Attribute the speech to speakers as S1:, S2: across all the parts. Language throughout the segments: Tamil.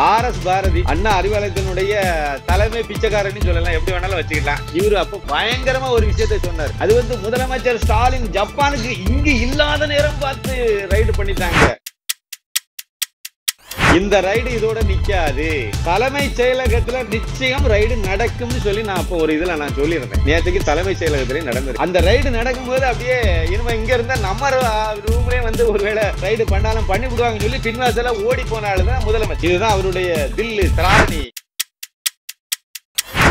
S1: ஆர் எஸ் பாரதி அண்ணா அறிவாலயத்தினுடைய தலைமை பிச்சைக்காரன்னு சொல்லலாம் எப்படி வேணாலும் வச்சுக்கலாம் இவரு அப்ப பயங்கரமா ஒரு விஷயத்தை சொன்னார் அது வந்து முதலமைச்சர் ஸ்டாலின் ஜப்பானுக்கு இங்கு இல்லாத நேரம் பார்த்து ரைடு பண்ணிட்டாங்க இந்த ரைடு இதோட நிக்காது தலைமை செயலகத்துல நிச்சயம் ரைடு நடக்கும்னு சொல்லி நான் அப்போ ஒரு இதுல நான் சொல்லியிருந்தேன் நேற்றுக்கு தலைமை செயலகத்திலே நடந்தது அந்த ரைடு நடக்கும் போது அப்படியே இனிமே இங்க இருந்தா நம்ம ரூம்லயே வந்து ஒருவேளை ரைடு பண்ணாலும் பண்ணி விடுவாங்கன்னு சொல்லி பின்வாசல ஓடி போனாலும் தான் முதலமைச்சர் இதுதான் அவருடைய தில்லு திராணி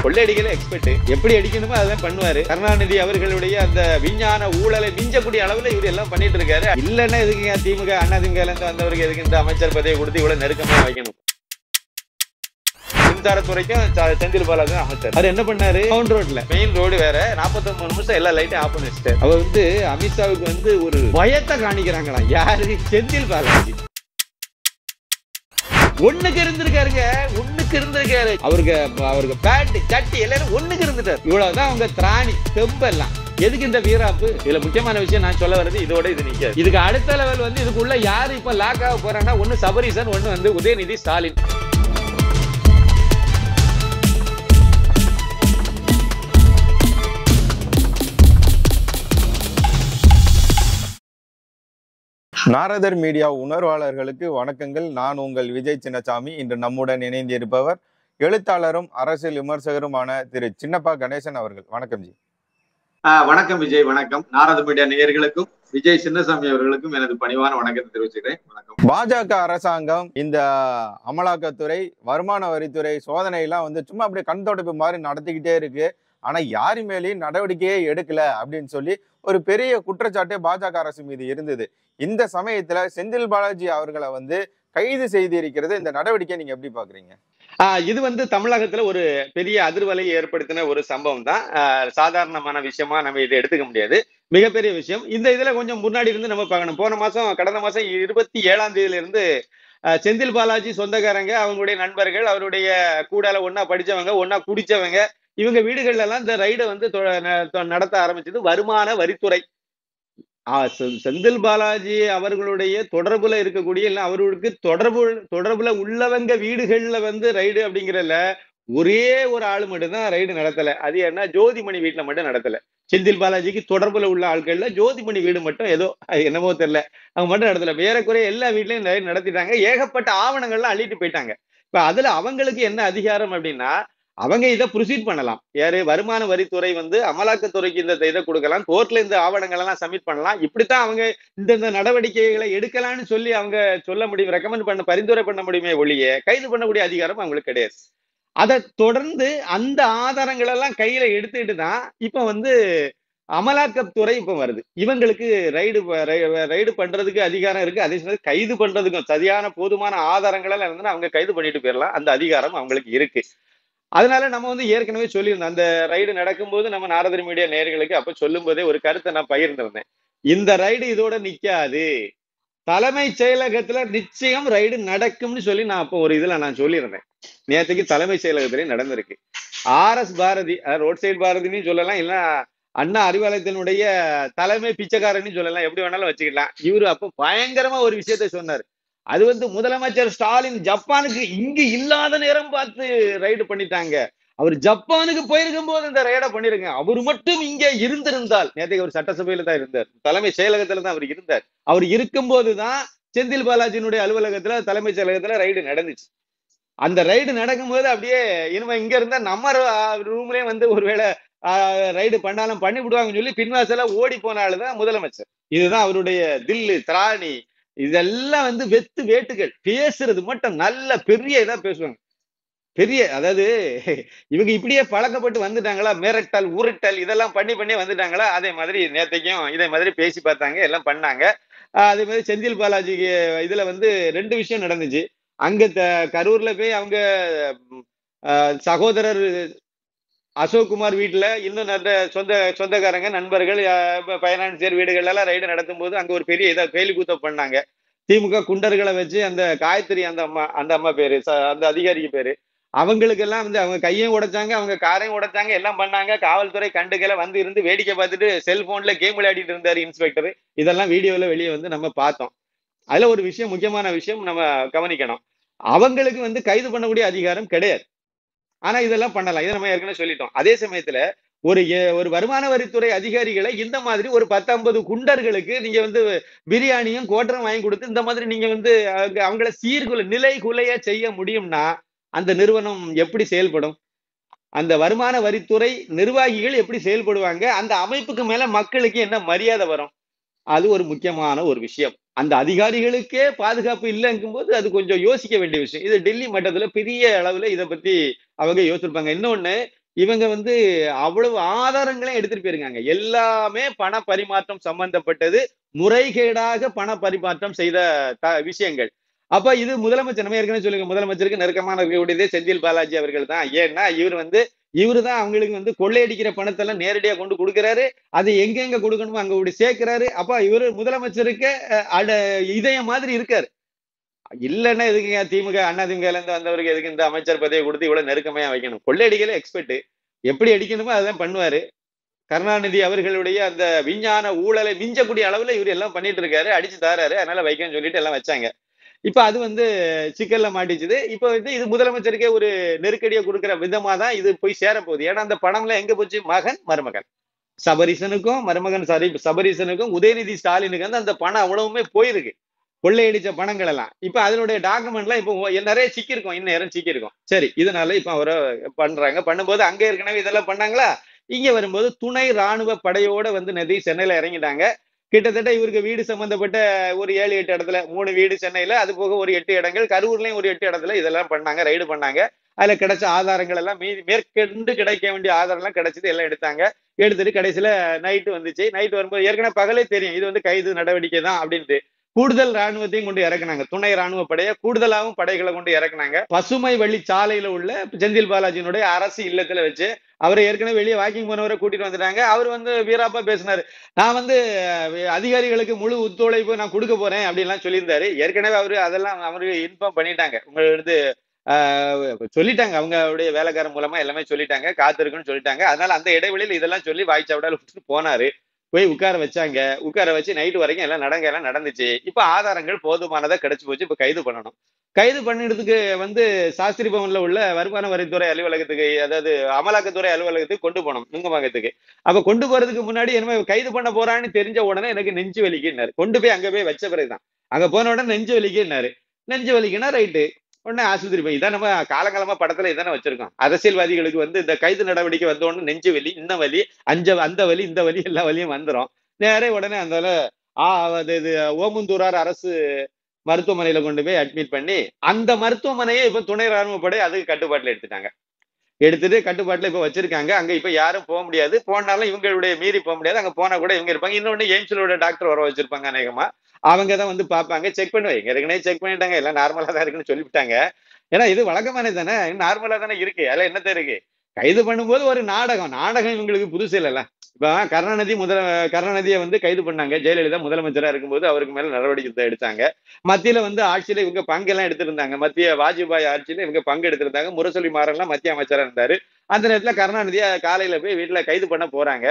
S1: கொள்ளையடிகளை எக்ஸ்பர்ட் எப்படி அடிக்கணுமோ அதெல்லாம் பண்ணுவாரு கருணாநிதி அவர்களுடைய அந்த விஞ்ஞான ஊழலை மிஞ்சக்கூடிய அளவுல இவர் எல்லாம் பண்ணிட்டு இருக்காரு இல்லன்னா எதுக்குங்க திமுக அண்ணா திமுக இருந்து வந்தவருக்கு எதுக்கு இந்த அமைச்சர் பதவி கொடுத்து இவ்வளவு நெருக்கமா வைக்கணும் மின்சாரத்துறைக்கும் செந்தில் பாலாஜி அமைச்சர் அவர் என்ன பண்ணாரு மவுண்ட் ரோட்ல மெயின் ரோடு வேற நாற்பத்தி மூணு நிமிஷம் எல்லா லைட்டையும் ஆஃப் பண்ணி அவர் வந்து அமித்ஷாவுக்கு வந்து ஒரு பயத்தை காணிக்கிறாங்களா யாரு செந்தில் பாலாஜி ஒண்ணுக்கு இருந்திருக்காருங்க ஒண்ணுக்கு இருந்திருக்காரு அவருக்கு அவருக்கு பேண்ட் சட்டி எல்லாரும் ஒண்ணுக்கு இருந்துட்டார் இவ்வளவுதான் அவங்க திராணி தெம்பு எல்லாம் எதுக்கு இந்த வீராப்பு இதுல முக்கியமான விஷயம் நான் சொல்ல வர்றது இதோட இது நிக்க இதுக்கு அடுத்த லெவல் வந்து இதுக்குள்ள யாரு இப்ப லாக் ஆக போறாங்கன்னா ஒண்ணு சபரீசன் ஒண்ணு வந்து உதயநிதி ஸ்டாலின் நாரதர் மீடியா உணர்வாளர்களுக்கு வணக்கங்கள் நான் உங்கள் விஜய் சின்னசாமி இன்று நம்முடன் இணைந்திருப்பவர் எழுத்தாளரும் அரசியல் விமர்சகருமான திரு சின்னப்பா கணேசன் அவர்கள் வணக்கம் ஜி வணக்கம் விஜய் வணக்கம் நாரத மீடியா நேயர்களுக்கும் விஜய் சின்னசாமி அவர்களுக்கும் எனது பணிவான வணக்கத்தை தெரிவிச்சுக்கிறேன் வணக்கம் பாஜக அரசாங்கம் இந்த அமலாக்கத்துறை வருமான வரித்துறை சோதனை எல்லாம் வந்து சும்மா அப்படியே கண் தொடப்பு மாதிரி நடத்திக்கிட்டே இருக்கு ஆனால் யார் மேலேயும் நடவடிக்கையே எடுக்கல அப்படின்னு சொல்லி ஒரு பெரிய குற்றச்சாட்டு பாஜக அரசு மீது இருந்தது இந்த சமயத்தில் செந்தில் பாலாஜி அவர்களை வந்து கைது செய்திருக்கிறது இந்த நடவடிக்கையை நீங்க எப்படி பாக்குறீங்க இது வந்து தமிழகத்துல ஒரு பெரிய அதிர்வலையை ஏற்படுத்தின ஒரு சம்பவம் தான் சாதாரணமான விஷயமா நம்ம இதை எடுத்துக்க முடியாது மிகப்பெரிய விஷயம் இந்த இதுல கொஞ்சம் முன்னாடி இருந்து நம்ம பார்க்கணும் போன மாசம் கடந்த மாசம் இருபத்தி ஏழாம் தேதியில இருந்து செந்தில் பாலாஜி சொந்தக்காரங்க அவங்களுடைய நண்பர்கள் அவருடைய கூடால ஒன்னா படிச்சவங்க ஒன்னா குடிச்சவங்க இவங்க வீடுகள்ல எல்லாம் இந்த ரைடை வந்து நடத்த ஆரம்பிச்சது வருமான வரித்துறை செந்தில் பாலாஜி அவர்களுடைய தொடர்புல இருக்கக்கூடிய இல்லை அவர்களுக்கு தொடர்பு தொடர்புல உள்ளவங்க வீடுகள்ல வந்து ரைடு அப்படிங்கிறதுல ஒரே ஒரு ஆள் மட்டும்தான் ரைடு நடத்தல அது என்ன ஜோதிமணி வீட்டுல மட்டும் நடத்தல செந்தில் பாலாஜிக்கு தொடர்புல உள்ள ஆட்கள்ல ஜோதிமணி வீடு மட்டும் ஏதோ அது என்னமோ தெரியல அவங்க மட்டும் நடத்தல வேறக்குறைய எல்லா வீட்லயும் ரைடு நடத்திட்டாங்க ஏகப்பட்ட ஆவணங்கள்லாம் அள்ளிட்டு போயிட்டாங்க இப்ப அதுல அவங்களுக்கு என்ன அதிகாரம் அப்படின்னா அவங்க இதை ப்ரொசீட் பண்ணலாம் யாரு வருமான வரித்துறை வந்து அமலாக்கத்துறைக்கு இந்த இதை கொடுக்கலாம் கோர்ட்ல இந்த ஆவணங்கள் எல்லாம் சப்மிட் பண்ணலாம் இப்படித்தான் அவங்க இந்தந்த நடவடிக்கைகளை எடுக்கலாம்னு சொல்லி அவங்க சொல்ல முடியும் ரெக்கமெண்ட் பண்ண பரிந்துரை பண்ண முடியுமே ஒழிய கைது பண்ணக்கூடிய அதிகாரம் அவங்களுக்கு கிடையாது அதை தொடர்ந்து அந்த ஆதாரங்கள் எல்லாம் கையில எடுத்துட்டு தான் இப்ப வந்து அமலாக்கத்துறை இப்ப வருது இவங்களுக்கு ரைடு ரைடு பண்றதுக்கு அதிகாரம் இருக்கு அதே சமயம் கைது பண்றதுக்கும் சரியான போதுமான ஆதாரங்கள் எல்லாம் இருந்தால் அவங்க கைது பண்ணிட்டு போயிடலாம் அந்த அதிகாரம் அவங்களுக்கு இருக்கு அதனால நம்ம வந்து ஏற்கனவே சொல்லியிருந்தோம் அந்த ரைடு நடக்கும்போது நம்ம நாரதர் மீடியா நேர்களுக்கு அப்ப சொல்லும் போதே ஒரு கருத்தை நான் பகிர்ந்திருந்தேன் இந்த ரைடு இதோட நிக்காது தலைமை செயலகத்துல நிச்சயம் ரைடு நடக்கும்னு சொல்லி நான் அப்போ ஒரு இதுல நான் சொல்லியிருந்தேன் நேற்றுக்கு தலைமை செயலகத்திலே நடந்திருக்கு R S Bharathi road side பாரதின்னு சொல்லலாம் இல்லைன்னா அண்ணா அறிவாலயத்தினுடைய தலைமை பிச்சைக்காரன்னு சொல்லலாம் எப்படி வேணாலும் வச்சுக்கலாம் இவரு அப்போ பயங்கரமா ஒரு விஷயத்த சொன்னார் அது வந்து முதலமைச்சர் ஸ்டாலின் ஜப்பானுக்கு இங்க இல்லாத நேரம் பார்த்து ரைடு பண்ணிட்டாங்க அவர் ஜப்பானுக்கு போயிருக்கும் போது இந்த ரைடை பண்ணிருங்க அவர் மட்டும் இங்கே இருந்திருந்தால் நேற்று அவர் சட்டசபையில தான் இருந்தார் தலைமை செயலகத்துல தான் அவர் இருந்தார் அவர் இருக்கும் போதுதான் செந்தில் பாலாஜியினுடைய அலுவலகத்துல தலைமைச் செயலகத்துல ரைடு நடந்துச்சு அந்த ரைடு நடக்கும்போது அப்படியே இனிமே இங்க இருந்தா நம்ம ரூம்லயே வந்து ஒருவேளை ரைடு பண்ணாலும் பண்ணி விடுவாங்கன்னு சொல்லி பின்வாசல ஓடி போனாலுதான் முதலமைச்சர் இதுதான் அவருடைய தில்லு திராணி இதெல்லாம் வந்து வெத்து வேட்டுகள் பேசுறது மட்டும் நல்ல பெரிய இதா பேசுவாங்க பெரிய அதாவது இவங்க இப்படியே பழக்கப்பட்டு வந்துட்டாங்களா மிரட்டல் உருட்டல் இதெல்லாம் பண்ணி பண்ணி வந்துட்டாங்களா அதே மாதிரி நேத்தைக்கும் இதே மாதிரி பேசி பார்த்தாங்க எல்லாம் பண்ணாங்க அதே மாதிரி செந்தில் பாலாஜி இதுல வந்து ரெண்டு விஷயம் நடந்துச்சு அங்க கரூர்ல போய் அவங்க சகோதரர் அசோக்குமார் வீட்டில் இன்னும் நிறைய சொந்த சொந்தக்காரங்க நண்பர்கள் பைனான்சியர் வீடுகள் எல்லாம் ரைடு நடத்தும் போது அங்கே ஒரு பெரிய இதாக கேலி கூத்த பண்ணாங்க திமுக குண்டர்களை வச்சு அந்த காயத்ரி அந்த அம்மா அந்த அம்மா பேரு அந்த அதிகாரிக்கு பேரு அவங்களுக்கெல்லாம் வந்து அவங்க கையும் உடைச்சாங்க அவங்க காரையும் உடைச்சாங்க எல்லாம் பண்ணாங்க காவல்துறை கண்டுகளை வந்து இருந்து வேடிக்கை பார்த்துட்டு செல்போன்ல கேம் விளையாடிட்டு இருந்தார் இன்ஸ்பெக்டர் இதெல்லாம் வீடியோல வெளியே வந்து நம்ம பார்த்தோம் அதுல ஒரு விஷயம் முக்கியமான விஷயம் நம்ம கவனிக்கணும் அவங்களுக்கு வந்து கைது பண்ணக்கூடிய அதிகாரம் கிடையாது ஆனா இதெல்லாம் பண்ணலாம் இதை நம்ம ஏற்கனவே சொல்லிட்டோம் அதே சமயத்துல ஒரு ஒரு வருமான வரித்துறை அதிகாரிகளை இந்த மாதிரி ஒரு பத்தொன்பது குண்டர்களுக்கு நீங்க வந்து பிரியாணியும் கோட்டரும் வாங்கி கொடுத்து இந்த மாதிரி நீங்க வந்து அவங்கள சீர்குலை நிலை குலைய செய்ய முடியும்னா அந்த நிறுவனம் எப்படி செயல்படும் அந்த வருமான வரித்துறை நிர்வாகிகள் எப்படி செயல்படுவாங்க அந்த அமைப்புக்கு மேல மக்களுக்கு என்ன மரியாதை வரும் அது ஒரு முக்கியமான ஒரு விஷயம் அந்த அதிகாரிகளுக்கே பாதுகாப்பு இல்லைங்கும் போது அது கொஞ்சம் யோசிக்க வேண்டிய விஷயம் இது டெல்லி மட்டத்துல பெரிய அளவுல இதை பத்தி அவங்க யோசிச்சிருப்பாங்க இன்னொன்னு இவங்க வந்து அவ்வளவு ஆதாரங்களையும் எடுத்துட்டு போயிருக்காங்க எல்லாமே பண பரிமாற்றம் சம்பந்தப்பட்டது முறைகேடாக பண பரிமாற்றம் செய்த விஷயங்கள் அப்ப இது முதலமைச்சர் நம்ம ஏற்கனவே சொல்லுங்க முதலமைச்சருக்கு நெருக்கமான இருக்கக்கூடியதே செந்தில் பாலாஜி அவர்கள் தான் ஏன்னா இவர் வந்து இவர் தான் அவங்களுக்கு வந்து கொள்ளையடிக்கிற பணத்தெல்லாம் நேரடியா கொண்டு கொடுக்குறாரு அது எங்கெங்க கொடுக்கணுமோ அங்க கூடி சேர்க்கிறாரு அப்ப இவரு முதலமைச்சருக்கு அட இதய மாதிரி இருக்காரு இல்லைன்னா எதுக்குங்க திமுக அண்ணா திமுக இருந்து வந்தவருக்கு எதுக்கு இந்த அமைச்சர் பதவியை கொடுத்து இவ்வளவு நெருக்கமையா வைக்கணும் கொள்ளையடிக்கல எக்ஸ்பர்ட் எப்படி அடிக்கணுமோ அதான் பண்ணுவாரு கருணாநிதி அவர்களுடைய அந்த விஞ்ஞான ஊழலை மிஞ்சக்கூடிய அளவுல இவர் எல்லாம் பண்ணிட்டு இருக்காரு அடிச்சு தாராரு அதனால வைக்கணும்னு சொல்லிட்டு எல்லாம் வச்சாங்க இப்ப அது வந்து சிக்கல்ல மாட்டிச்சுது இப்ப வந்து இது முதலமைச்சருக்கே ஒரு நெருக்கடியை கொடுக்கிற விதமா தான் இது போய் சேர போகுது ஏன்னா அந்த படம்ல எங்க போச்சு மகன் மருமகன் சபரீசனுக்கும் மருமகன் சாரி சபரீசனுக்கும் உதயநிதி ஸ்டாலினுக்கு வந்து அந்த பணம் அவ்வளவுமே போயிருக்கு கொள்ளையடிச்ச பணங்கள் எல்லாம் இப்ப அதனுடைய டாக்குமெண்ட்லாம் இப்போ நிறைய சிக்கிருக்கும் இன்னும் நேரம் சிக்கிருக்கும் சரி இதனால இப்ப அவரை பண்றாங்க பண்ணும்போது அங்க ஏற்கனவே இதெல்லாம் பண்ணாங்களா இங்க வரும்போது துணை ராணுவ படையோட வந்து நதி சென்னையில இறங்கிட்டாங்க கிட்டத்தட்ட இவருக்கு வீடு சம்பந்தப்பட்ட ஒரு ஏழு எட்டு இடத்துல மூணு வீடு சென்னையில அது போக ஒரு எட்டு இடங்கள் கரூர்லயும் ஒரு எட்டு இடத்துல இதெல்லாம் பண்ணாங்க ரைடு பண்ணாங்க அதுல கிடைச்ச ஆதாரங்கள் எல்லாம் மீதி மேற்கொண்டு கிடைக்க வேண்டிய ஆதாரம் எல்லாம் கிடைச்சது எல்லாம் எடுத்தாங்க எடுத்துட்டு கடைசியில நைட்டு வந்துச்சு நைட்டு வரும்போது ஏற்கனவே பகலே தெரியும் இது வந்து கைது நடவடிக்கை தான் அப்படின்ட்டு கூடுதல் ராணுவத்தையும் கொண்டு இறக்குனாங்க துணை ராணுவ படையை கூடுதலாகவும் படைகளை கொண்டு இறக்குனாங்க பசுமை வழி சாலையில உள்ள செந்தில் பாலாஜியினுடைய அரசு இல்லத்துல வச்சு அவரை ஏற்கனவே வெளியே வாக்கிங் போனவரை கூட்டிட்டு வந்துட்டாங்க அவர் வந்து வீராப்பா பேசினாரு நான் வந்து அதிகாரிகளுக்கு முழு ஒத்துழைப்பு நான் கொடுக்க போறேன் அப்படின்லாம் சொல்லியிருந்தாரு ஏற்கனவே அவரு அதெல்லாம் அவருக்கு இன்ஃபார்ம் பண்ணிட்டாங்க உங்களுக்கு சொல்லிட்டாங்க அவங்களுடைய வேலைக்காரன் மூலமா எல்லாமே சொல்லிட்டாங்க காத்திருக்குன்னு சொல்லிட்டாங்க அதனால அந்த இடைவெளியில் இதெல்லாம் சொல்லி வாய்ச்சாவிடால் விட்டுட்டு போனாரு போய் உட்கார வச்சாங்க உட்கார வச்சு நைட்டு வரைக்கும் எல்லாம் நடங்க எல்லாம் நடந்துச்சு இப்ப ஆதாரங்கள் போதுமானதா கிடைச்சி போச்சு இப்ப கைது பண்ணணும் கைது பண்ணிடுறதுக்கு வந்து சாஸ்திரி பவன்ல உள்ள வருமான வரித்துறை அலுவலகத்துக்கு அதாவது அமலாக்கத்துறை அலுவலகத்துக்கு கொண்டு போனோம் நுங்கமாகத்துக்கு அப்ப கொண்டு போறதுக்கு முன்னாடி என்ன கைது பண்ண போறான்னு தெரிஞ்ச உடனே எனக்கு நெஞ்சு வலிக்குன்னாரு கொண்டு போய் அங்க போய் வச்ச பிறகுதான் அங்க போன உடனே நெஞ்சு வலிக்குன்னாரு நெஞ்சு வலிக்குன்னா ரைட்டு உடனே ஆஸ்பத்திரி போய் இதான் நம்ம காலங்காலமா படத்துல இதானே வச்சிருக்கோம் அரசியல்வாதிகளுக்கு வந்து இந்த கைது நடவடிக்கை வந்த உடனே நெஞ்சு வலி இந்த வலி அஞ்ச அந்த வலி இந்த வலி எல்லா வலியும் வந்துடும் நேரே உடனே அந்த ஆ இது ஓமுந்தூரார் அரசு மருத்துவமனையில கொண்டு போய் அட்மிட் பண்ணி அந்த மருத்துவமனையை இப்ப துணை ராணுவப்படை அதுக்கு கட்டுப்பாட்டுல எடுத்துட்டாங்க எடுத்துட்டு கட்டுப்பாட்டுல இப்ப வச்சிருக்காங்க அங்க இப்ப யாரும் போக முடியாது போனாலும் இவங்களுடைய மீறி போக முடியாது அங்க போனா கூட இவங்க இருப்பாங்க இன்னொன்னு எய்ம்ஸ்லோட டாக்டர் வர வச்சிருப்பாங்க அநேகமா அவங்க தான் வந்து பார்ப்பாங்க செக் பண்ணி எங்க ஏற்கனவே செக் பண்ணிட்டாங்க எல்லாம் நார்மலா தான் இருக்குன்னு சொல்லிவிட்டாங்க ஏன்னா இது வழக்கமானது தானே நார்மலா தானே இருக்கு அதெல்லாம் என்னத்த இருக்கு கைது பண்ணும்போது ஒரு நாடகம் நாடகம் இவங்களுக்கு புதுசு இல்லைல்ல இப்ப கருணாநிதி முதல கருணாநிதியை வந்து கைது பண்ணாங்க ஜெயலலிதா முதலமைச்சரா இருக்கும்போது அவருக்கு மேல நடவடிக்கை எடுத்தாங்க மத்தியில வந்து ஆட்சியில இவங்க பங்கெல்லாம் எடுத்திருந்தாங்க மத்திய வாஜ்பாய் ஆட்சியில இவங்க பங்கு எடுத்திருந்தாங்க முரசொலி மாறன்லாம் மத்திய அமைச்சரா இருந்தாரு அந்த நேரத்துல கருணாநிதியை காலையில போய் வீட்டில் கைது பண்ண போறாங்க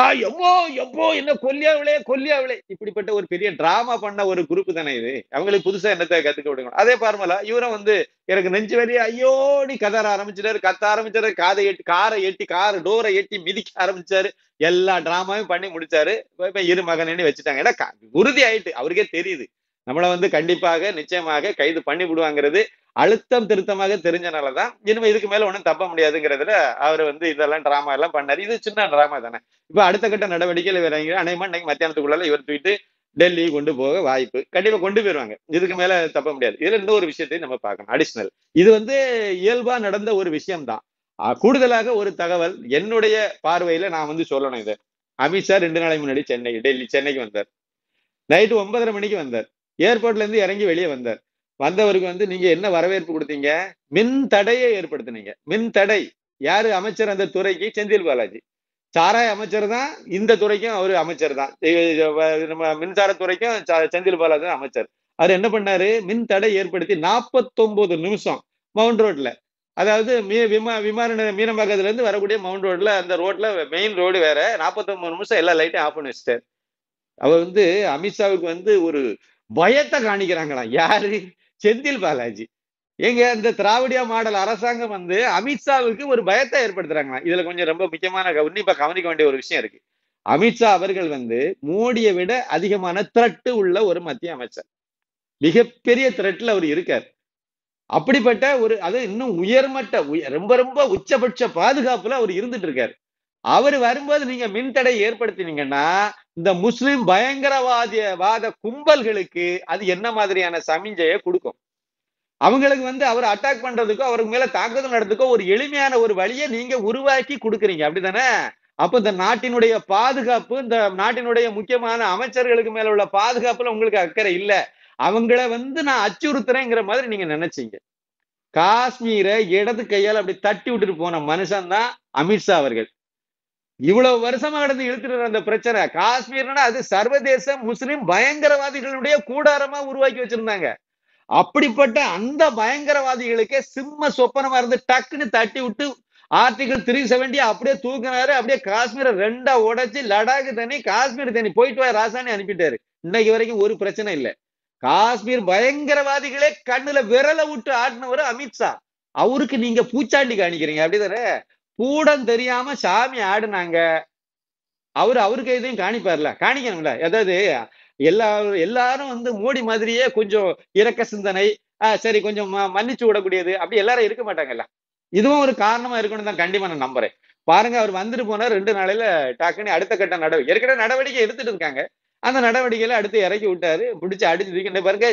S1: ஆஹ் எவ்வளோ எவ்வளோ என்ன கொல்லியாவிலே கொல்லியாவிலே இப்படிப்பட்ட ஒரு பெரிய டிராமா பண்ண ஒரு குரூப் தானே இது அவங்களுக்கு புதுசா என்னத்தை கத்துக்க விடுங்க அதே பார்மலா இவரும் வந்து எனக்கு நெஞ்சு வரைய ஐயோடி கதற ஆரம்பிச்சிட்டாரு கத்த ஆரம்பிச்சாரு காதை எட்டி காரை எட்டி கார் டோரை எட்டி மிதிக்க ஆரம்பிச்சாரு எல்லா டிராமாவும் பண்ணி முடிச்சாரு இப்ப இரு மகனே வச்சுட்டாங்க ஏன்னா உறுதி ஆயிட்டு அவருக்கே தெரியுது நம்மளை வந்து கண்டிப்பாக நிச்சயமாக கைது பண்ணி விடுவாங்கிறது அழுத்தம் திருத்தமாக தெரிஞ்சனாலதான் இனிமே இதுக்கு மேல ஒன்றும் தப்ப முடியாதுங்கிறதுல அவர் வந்து இதெல்லாம் டிராமா எல்லாம் பண்ணாரு இது சின்ன டிராமா தானே இப்ப அடுத்த கட்ட நடவடிக்கைகள் வேற அனைமா இன்னைக்கு மத்தியானத்துக்குள்ள இவர் தூக்கிட்டு டெல்லி கொண்டு போக வாய்ப்பு கண்டிப்பா கொண்டு போயிருவாங்க இதுக்கு மேல தப்ப முடியாது இதுல இருந்து ஒரு விஷயத்தையும் நம்ம பார்க்கணும் அடிஷ்னல் இது வந்து இயல்பா நடந்த ஒரு விஷயம்தான் கூடுதலாக ஒரு தகவல் என்னுடைய பார்வையில நான் வந்து சொல்லணும் இதை அமித்ஷா ரெண்டு நாளைக்கு முன்னாடி சென்னை டெல்லி சென்னைக்கு வந்தார் நைட்டு ஒன்பதரை மணிக்கு வந்தார் ஏர்போர்ட்ல இருந்து இறங்கி வெளியே வந்தார் வந்தவருக்கு வந்து நீங்க என்ன வரவேற்பு கொடுத்தீங்க மின் தடையை ஏற்படுத்தினீங்க மின் தடை யாரு அமைச்சர் அந்த துறைக்கு செந்தில் பாலாஜி சாராய அமைச்சர் தான் இந்த துறைக்கும் அவர் அமைச்சர் தான் நம்ம மின்சாரத்துறைக்கும் செந்தில் பாலாஜி அமைச்சர் அவர் என்ன பண்ணாரு மின் தடை ஏற்படுத்தி நாற்பத்தொன்பது நிமிஷம் மவுண்ட் ரோட்ல அதாவது மீ விமா விமான மீனம்பாக்கத்துல இருந்து வரக்கூடிய மவுண்ட் ரோட்ல அந்த ரோட்ல மெயின் ரோடு வேற நாற்பத்தொன்பது நிமிஷம் எல்லா லைட்டையும் ஆஃப் பண்ணி வச்சிட்டார் அவர் வந்து அமித்ஷாவுக்கு வந்து ஒரு பயத்தை காணிக்கிறாங்களாம் யாரு செந்தில் பாலாஜி எங்க இந்த திராவிடியா மாடல் அரசாங்கம் வந்து அமித்ஷாவுக்கு ஒரு பயத்தை ஏற்படுத்துறாங்களாம் இதுல கொஞ்சம் ரொம்ப முக்கியமான உன்னிப்பா கவனிக்க வேண்டிய ஒரு விஷயம் இருக்கு அமித்ஷா அவர்கள் வந்து மோடியை விட அதிகமான திரட்டு உள்ள ஒரு மத்திய அமைச்சர் மிகப்பெரிய திரட்டுல அவர் இருக்கார் அப்படிப்பட்ட ஒரு அது இன்னும் உயர்மட்ட ரொம்ப ரொம்ப உச்சபட்ச பாதுகாப்புல அவர் இருந்துட்டு இருக்காரு அவர் வரும்போது நீங்க மின்தடை ஏற்படுத்தினீங்கன்னா இந்த முஸ்லிம் பயங்கரவாதிய வாத கும்பல்களுக்கு அது என்ன மாதிரியான சமிஞ்சையை கொடுக்கும் அவங்களுக்கு வந்து அவர் அட்டாக் பண்றதுக்கோ அவருக்கு மேல தாக்குதல் நடத்துக்கோ ஒரு எளிமையான ஒரு வழியை நீங்க உருவாக்கி கொடுக்குறீங்க அப்படிதானே அப்ப இந்த நாட்டினுடைய பாதுகாப்பு இந்த நாட்டினுடைய முக்கியமான அமைச்சர்களுக்கு மேல உள்ள பாதுகாப்புல உங்களுக்கு அக்கறை இல்லை அவங்கள வந்து நான் அச்சுறுத்துறேங்கிற மாதிரி நீங்க நினைச்சீங்க காஷ்மீரை இடது கையால் அப்படி தட்டி விட்டுட்டு போன மனுஷன் தான் அமித்ஷா அவர்கள் இவ்வளவு வருஷமா கடந்து இழுத்துட்டு அந்த பிரச்சனை காஷ்மீர்னா அது சர்வதேச முஸ்லிம் பயங்கரவாதிகளுடைய கூடாரமா உருவாக்கி வச்சிருந்தாங்க அப்படிப்பட்ட அந்த பயங்கரவாதிகளுக்கே சிம்ம சொப்பனமா இருந்து டக்குன்னு தட்டி விட்டு ஆர்டிகல் த்ரீ செவன்டி அப்படியே தூக்கினாரு அப்படியே காஷ்மீரை ரெண்டா உடைச்சு லடாக் தண்ணி காஷ்மீர் தண்ணி போயிட்டு வா ராசானி அனுப்பிட்டாரு இன்னைக்கு வரைக்கும் ஒரு பிரச்சனை இல்லை காஷ்மீர் பயங்கரவாதிகளே கண்ணுல விரல விட்டு ஆடினவர் அமித்ஷா அவருக்கு நீங்க பூச்சாண்டி காணிக்கிறீங்க அப்படிதானே கூடம் தெரியாம சாமி ஆடுனாங்க அவரு அவருக்கு எதையும் காணிப்பார்ல காணிக்கணும்ல அதாவது எல்லா எல்லாரும் வந்து மோடி மாதிரியே கொஞ்சம் இறக்க சிந்தனை சரி கொஞ்சம் மன்னிச்சு விடக்கூடியது அப்படி எல்லாரும் இருக்க மாட்டாங்கல்ல இதுவும் ஒரு காரணமா இருக்கணும் தான் கண்டிப்பா நான் நம்புறேன் பாருங்க அவர் வந்துட்டு போனார் ரெண்டு நாளையில டக்குன்னு அடுத்த கட்ட நடவடிக்கை ஏற்கனவே நடவடிக்கை எடுத்துட்டு இருக்காங்க அந்த நடவடிக்கையில அடுத்து இறக்கி விட்டாரு பிடிச்சு அடிச்சு பாருங்க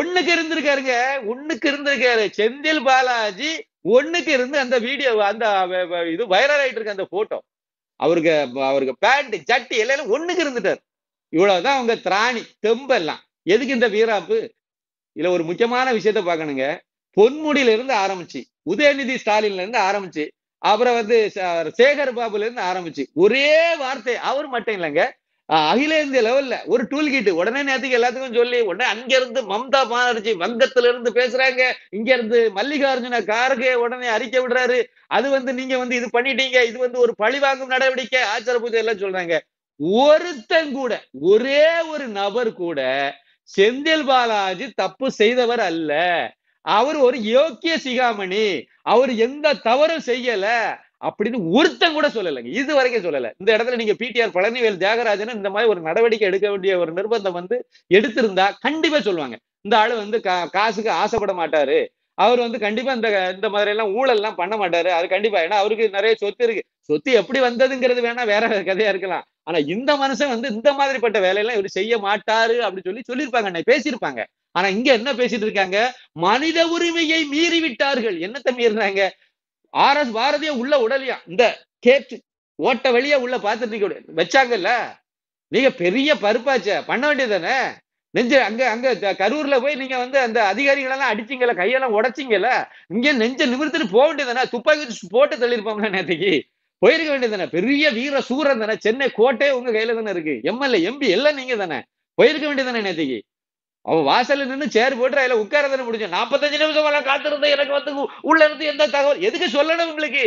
S1: ஒண்ணுக்கு இருந்திருக்காருங்க ஒண்ணுக்கு இருந்திருக்காரு செந்தில் பாலாஜி ஒண்ணுக்கு இருந்து அந்த வீடியோ அந்த இது வைரல் ஆயிட்டு இருக்க அந்த போட்டோ அவருக்கு அவருக்கு பேண்ட் சட்டி எல்லாம் ஒண்ணுக்கு இருந்துட்டார் இவ்வளவுதான் அவங்க திராணி தெம்பெல்லாம் எதுக்கு இந்த வீராப்பு இதுல ஒரு முக்கியமான விஷயத்த பாக்கணுங்க பொன்முடியில இருந்து ஆரம்பிச்சு உதயநிதி ஸ்டாலின்ல இருந்து ஆரம்பிச்சு அப்புறம் வந்து சேகர் பாபுல இருந்து ஆரம்பிச்சு ஒரே வார்த்தை அவர் மட்டும் இல்லைங்க அகில இந்திய லெவல்ல ஒரு டூல் கிட் உடனே நேரத்துக்கு எல்லாத்துக்கும் சொல்லி உடனே அங்க இருந்து மம்தா பானர்ஜி வங்கத்துல இருந்து பேசுறாங்க இங்க இருந்து மல்லிகார்ஜுன காருக்கு உடனே அறிக்கை விடுறாரு அது வந்து நீங்க வந்து இது பண்ணிட்டீங்க இது வந்து ஒரு பழிவாங்கும் நடவடிக்கை ஆச்சார பூஜை எல்லாம் சொல்றாங்க ஒருத்தன் கூட ஒரே ஒரு நபர் கூட செந்தில் பாலாஜி தப்பு செய்தவர் அல்ல அவர் ஒரு யோக்கிய சிகாமணி அவர் எந்த தவறும் செய்யல அப்படின்னு ஒருத்தன் கூட சொல்லலைங்க இது வரைக்கும் சொல்லல இந்த இடத்துல நீங்க பிடிஆர் பழனிவேல் தியாகராஜன் இந்த மாதிரி ஒரு நடவடிக்கை எடுக்க வேண்டிய ஒரு நிர்பந்தம் வந்து எடுத்திருந்தா கண்டிப்பா சொல்லுவாங்க இந்த ஆளு வந்து காசுக்கு ஆசைப்பட மாட்டாரு அவர் வந்து கண்டிப்பா இந்த இந்த மாதிரி எல்லாம் ஊழல் எல்லாம் பண்ண மாட்டாரு அது கண்டிப்பா ஏன்னா அவருக்கு நிறைய சொத்து இருக்கு சொத்து எப்படி வந்ததுங்கிறது வேணா வேற கதையா இருக்கலாம் ஆனா இந்த மனுஷன் வந்து இந்த மாதிரிப்பட்ட வேலையெல்லாம் இவர் செய்ய மாட்டாரு அப்படின்னு சொல்லி சொல்லியிருப்பாங்க நான் பேசியிருப்பாங்க ஆனா இங்க என்ன பேசிட்டு இருக்காங்க மனித உரிமையை மீறி விட்டார்கள் என்னத்தை மீறினாங்க ஆர் எஸ் பாரதிய உள்ள உடலியா இந்த கேட்டு ஓட்ட வழியா உள்ள பார்த்துட்டு இருக்க வச்சாங்கல்ல நீங்க பெரிய பருப்பாச்ச பண்ண வேண்டியது தானே நெஞ்சு அங்க அங்க கரூர்ல போய் நீங்க வந்து அந்த எல்லாம் அடிச்சிங்கல்ல கையெல்லாம் உடைச்சிங்கல்ல இங்க நெஞ்ச நிமிர்த்துட்டு போக வேண்டியதானே துப்பாக்கி போட்டு தள்ளியிருப்பாங்க நேற்றுக்கு போயிருக்க வேண்டியதானே பெரிய வீர சூரன் தானே சென்னை கோட்டை உங்க கையில தானே இருக்கு எம்எல்ஏ எம்பி எல்லாம் நீங்க தானே போயிருக்க வேண்டியதானே நேற்றுக்கு அவன் வாசல்ல நின்று சேர் போட்டு அதில் உட்காரதான முடிஞ்சோம் நாற்பத்தஞ்சு நிமிஷம் எல்லாம் காத்திருந்தேன் எனக்கு வந்து உள்ள இருந்து எந்த தகவல் எதுக்கு சொல்லணும் உங்களுக்கு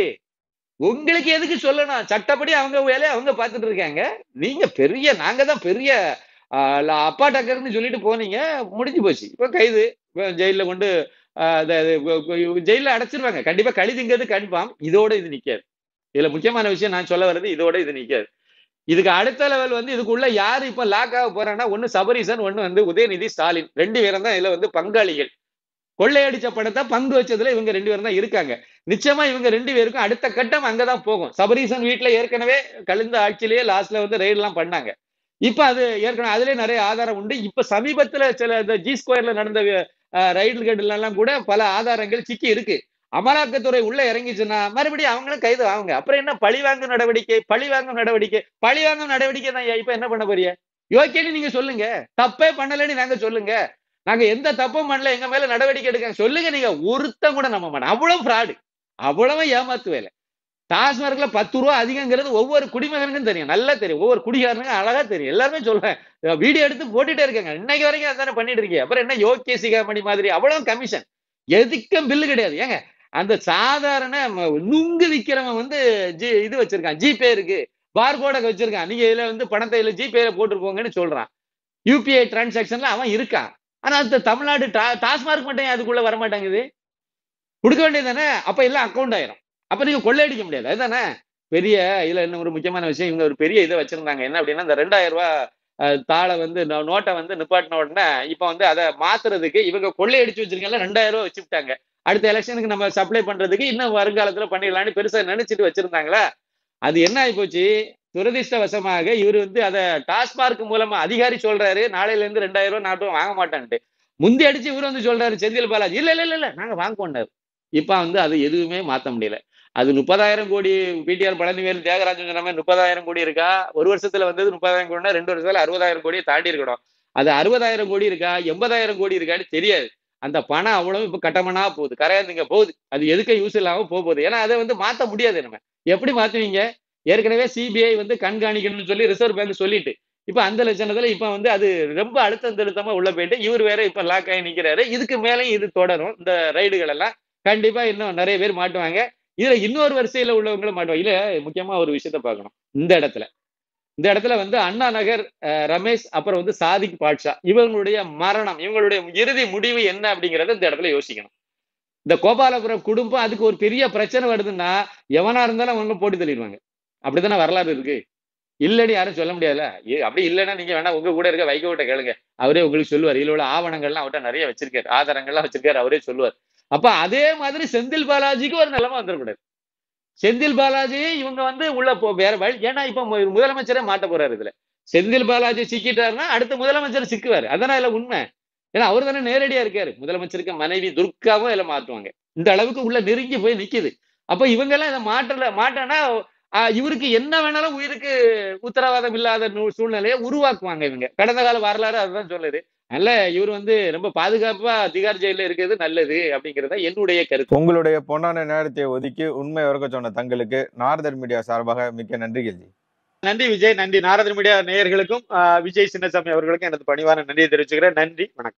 S1: உங்களுக்கு எதுக்கு சொல்லணும் சட்டப்படி அவங்க வேலையை அவங்க பார்த்துட்டு இருக்காங்க நீங்க பெரிய நாங்க தான் பெரிய அப்பா டக்கர்னு சொல்லிட்டு போனீங்க முடிஞ்சு போச்சு இப்போ கைது ஜெயில கொண்டு ஜெயில அடைச்சிருவாங்க கண்டிப்பா கழிதுங்கிறது கன்ஃபார்ம் இதோட இது நிக்காது இதுல முக்கியமான விஷயம் நான் சொல்ல வர்றது இதோட இது நிக்காது இதுக்கு அடுத்த லெவல் வந்து இதுக்குள்ள யாரு இப்ப லாக் ஆக போறான்னா ஒன்னு சபரீசன் ஒன்னு வந்து உதயநிதி ஸ்டாலின் ரெண்டு பேரும் தான் இதுல வந்து பங்காளிகள் கொள்ளையடிச்ச படத்தை பங்கு வச்சதுல இவங்க ரெண்டு பேரும் தான் இருக்காங்க நிச்சயமா இவங்க ரெண்டு பேருக்கும் அடுத்த கட்டம் அங்கதான் போகும் சபரீசன் வீட்டுல ஏற்கனவே கழிந்த ஆட்சியிலேயே லாஸ்ட்ல வந்து ரெய்டு எல்லாம் பண்ணாங்க இப்ப அது ஏற்கனவே அதுல நிறைய ஆதாரம் உண்டு இப்ப சமீபத்துல சில இந்த ஜி ஸ்கொயர்ல நடந்த ரைடு கெடுலாம் கூட பல ஆதாரங்கள் சிக்கி இருக்கு அமலாக்கத்துறை உள்ள இறங்கிச்சுன்னா மறுபடியும் அவங்களும் கைது ஆகுங்க அப்புறம் என்ன பழி வாங்கும் நடவடிக்கை பழி வாங்கும் நடவடிக்கை பழி வாங்கும் நடவடிக்கை தான் இப்ப என்ன பண்ண போறிய யோக்கியன்னு நீங்க சொல்லுங்க தப்பே பண்ணலன்னு நாங்க சொல்லுங்க நாங்க எந்த தப்பும் பண்ணல எங்க மேல நடவடிக்கை எடுக்க சொல்லுங்க நீங்க ஒருத்தம் கூட நம்ப மாட்டோம் அவ்வளவு ஃப்ராடு அவ்வளவு ஏமாத்து வேலை டாஸ்மார்க்ல பத்து ரூபா அதிகங்கிறது ஒவ்வொரு குடிமகனுக்கும் தெரியும் நல்லா தெரியும் ஒவ்வொரு குடிகாரனுக்கும் அழகா தெரியும் எல்லாருமே சொல்றேன் வீடியோ எடுத்து போட்டுட்டே இருக்காங்க இன்னைக்கு வரைக்கும் அதானே பண்ணிட்டு இருக்கீங்க அப்புறம் என்ன யோகே சிகாமணி மாதிரி அவ்வளவு கமிஷன் எதுக்கும் பில்லு கிடையாது ஏங்க அந்த சாதாரண நுங்கடிக்கிறவன் வந்து ஜி இது வச்சிருக்கான் ஜிபே இருக்கு பார் பார்கோட வச்சிருக்கான் நீங்க இதுல வந்து பணத்தை இல்ல ஜிபேல போட்டுருக்கோங்கன்னு சொல்றான் யூபிஐ டிரான்சாக்ஷன்ல அவன் இருக்கான் ஆனா அந்த தமிழ்நாடு டாஸ்மார்க் மட்டும் அதுக்குள்ள வரமாட்டேங்குது கொடுக்க வேண்டியது தானே அப்ப எல்லாம் அக்கௌண்ட் ஆயிரும் அப்ப நீங்க கொள்ளையடிக்க முடியாது அதுதானே பெரிய இதுல என்ன ஒரு முக்கியமான விஷயம் இவங்க ஒரு பெரிய இதை வச்சிருந்தாங்க என்ன அப்படின்னா இந்த ரெண்டாயிரம் ரூபாய் தாளை வந்து நோட்டை வந்து நிப்பாட்டின உடனே இப்ப வந்து அதை மாத்துறதுக்கு இவங்க கொள்ளையடிச்சு வச்சிருக்கீங்களா ரெண்டாயிரம் ரூபாய் வச்சுட்டாங்க அடுத்த எலெக்ஷனுக்கு நம்ம சப்ளை பண்றதுக்கு இன்னும் வருங்காலத்துல பண்ணிடலாம்னு பெருசா நினைச்சிட்டு வச்சிருந்தாங்களா அது என்ன ஆகி போச்சு துரதிருஷ்டவசமாக இவர் வந்து அதை டாஸ்மார்க் மூலமா அதிகாரி சொல்றாரு நாளையில இருந்து ரெண்டாயிரம் ரூபாய் நாட்டு வாங்க மாட்டான்ட்டு முந்தி அடிச்சு இவர் வந்து சொல்றாரு செந்தில் பாலாஜி இல்ல இல்ல இல்ல இல்ல நாங்க வாங்குவோம்னாரு இப்ப வந்து அது எதுவுமே மாத்த முடியல அது முப்பதாயிரம் கோடி பிடிஆர் பழனிவேல் தியாகராஜன் சொன்ன மாதிரி முப்பதாயிரம் கோடி இருக்கா ஒரு வருஷத்துல வந்தது முப்பதாயிரம் கோடினா ரெண்டு வருஷத்துல அறுபதாயிரம் கோடியை தாண்டி இருக்கணும் அது அறுபதாயிரம் கோடி இருக்கா எண்பதாயிரம் கோடி இருக்கான்னு தெரியாது அந்த பணம் அவ்வளவு இப்ப கட்டமனா போகுது கரையாந்துங்க போகுது அது எதுக்கு யூஸ் இல்லாம போகுது ஏன்னா அதை வந்து மாத்த முடியாது நம்ம எப்படி மாத்துவீங்க ஏற்கனவே சிபிஐ வந்து கண்காணிக்கணும்னு சொல்லி ரிசர்வ் பேங்க் சொல்லிட்டு இப்ப அந்த லட்சணத்துல இப்ப வந்து அது ரொம்ப அழுத்தம் திருத்தமா உள்ள போயிட்டு இவர் வேற இப்ப லாக் ஆகி நிக்கிறாரு இதுக்கு மேலேயும் இது தொடரும் இந்த ரைடுகள் எல்லாம் கண்டிப்பா இன்னும் நிறைய பேர் மாட்டுவாங்க இதுல இன்னொரு வரிசையில உள்ளவங்களும் மாட்டுவாங்க இல்ல முக்கியமா ஒரு விஷயத்த பார்க்கணும் இந்த இடத்துல இந்த இடத்துல வந்து அண்ணா நகர் ரமேஷ் அப்புறம் வந்து சாதிக் பாட்ஷா இவங்களுடைய மரணம் இவங்களுடைய இறுதி முடிவு என்ன அப்படிங்கறத இந்த இடத்துல யோசிக்கணும் இந்த கோபாலபுரம் குடும்பம் அதுக்கு ஒரு பெரிய பிரச்சனை வருதுன்னா எவனா இருந்தாலும் அவங்க போட்டு தள்ளிடுவாங்க அப்படித்தானே வரலாறு இருக்கு இல்லடி யாரும் சொல்ல முடியாதுல்ல அப்படி இல்லைன்னா நீங்க வேணா உங்க கூட இருக்க வைக்க விட்ட கேளுங்க அவரே உங்களுக்கு சொல்லுவார் இதில் உள்ள ஆவணங்கள்லாம் அவர்கிட்ட நிறைய வச்சிருக்காரு ஆதாரங்கள்லாம் வச்சிருக்காரு அவரே சொல்லுவார் அப்ப அதே மாதிரி செந்தில் பாலாஜிக்கு ஒரு நிலைமை வந்துடக்கூடாது செந்தில் பாலாஜி இவங்க வந்து உள்ள போ வேற வழி ஏன்னா இப்ப முதலமைச்சரே மாட்ட போறாரு இதுல செந்தில் பாலாஜி சிக்கிட்டாருன்னா அடுத்த முதலமைச்சர் சிக்குவாரு அதான் இல்ல உண்மை ஏன்னா அவர் தானே நேரடியா இருக்காரு முதலமைச்சருக்கு மனைவி துர்காவும் இதுல மாற்றுவாங்க இந்த அளவுக்கு உள்ள நெருங்கி போய் நிக்குது அப்ப இவங்க எல்லாம் இதை மாற்றல மாட்டேன்னா இவருக்கு என்ன வேணாலும் உயிருக்கு உத்தரவாதம் இல்லாத சூழ்நிலையை உருவாக்குவாங்க இவங்க கடந்த கால வரலாறு அதுதான் சொல்லுது அல்ல இவர் வந்து ரொம்ப பாதுகாப்பா திகார் ஜெயில இருக்கிறது நல்லது அப்படிங்கறத என்னுடைய கருத்து உங்களுடைய பொன்னான நேரத்தை ஒதுக்கி உண்மை வரைக்கும் சொன்ன தங்களுக்கு நாரதர் மீடியா சார்பாக மிக்க நன்றி கேள்வி நன்றி விஜய் நன்றி நாரதர் மீடியா நேயர்களுக்கும் விஜய் சின்னசாமி அவர்களுக்கும் எனது பணிவான நன்றியை தெரிவிச்சுக்கிறேன் நன்றி வணக்கம்